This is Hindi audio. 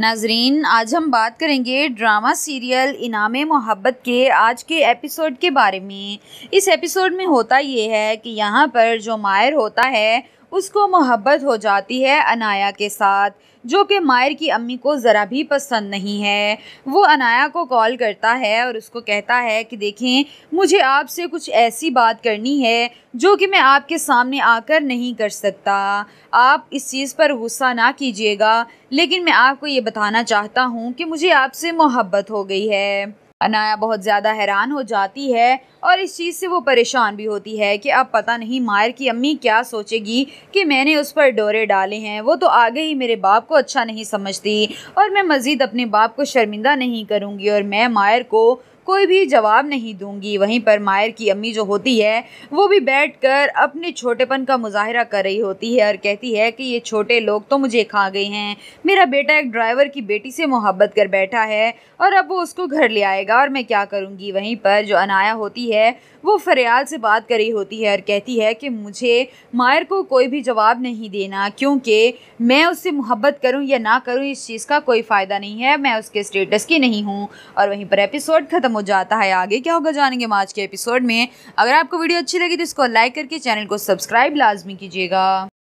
नाजरीन आज हम बात करेंगे ड्रामा सीरियल इनाम मोहब्बत के आज के एपिसोड के बारे में इस एपिसोड में होता ये है कि यहाँ पर जो मायर होता है उसको मोहब्बत हो जाती है अनाया के साथ जो कि मायर की अम्मी को ज़रा भी पसंद नहीं है वो अनाया को कॉल करता है और उसको कहता है कि देखें मुझे आपसे कुछ ऐसी बात करनी है जो कि मैं आपके सामने आकर नहीं कर सकता आप इस चीज़ पर गुस्सा ना कीजिएगा लेकिन मैं आपको ये बताना चाहता हूँ कि मुझे आपसे मोहब्बत हो गई है अनाया बहुत ज़्यादा हैरान हो जाती है और इस चीज़ से वो परेशान भी होती है कि अब पता नहीं मायर की अम्मी क्या सोचेगी कि मैंने उस पर डोरे डाले हैं वो तो आगे ही मेरे बाप को अच्छा नहीं समझती और मैं मज़ीद अपने बाप को शर्मिंदा नहीं करूँगी और मैं मायर को कोई भी जवाब नहीं दूंगी वहीं पर मायर की अम्मी जो होती है वो भी बैठकर अपने छोटेपन का मुजाहरा कर रही होती है और कहती है कि ये छोटे लोग तो मुझे खा गए हैं मेरा बेटा एक ड्राइवर की बेटी से मोहब्बत कर बैठा है और अब वो उसको घर ले आएगा और मैं क्या करूँगी वहीं पर जो अनाया होती है वो फरियाल से बात कर रही होती है और कहती है कि मुझे मायर को कोई भी जवाब नहीं देना क्योंकि मैं उससे मोहब्बत करूँ या ना करूँ इस चीज़ का कोई फ़ायदा नहीं है मैं उसके स्टेटस की नहीं हूँ और वहीं पर एपिसोड ख़त्म ख़त्म हो जाता है आगे क्या होगा जानेंगे हम आज के एपिसोड में अगर आपको वीडियो अच्छी लगी तो इसको लाइक करके चैनल को सब्सक्राइब लाजमी कीजिएगा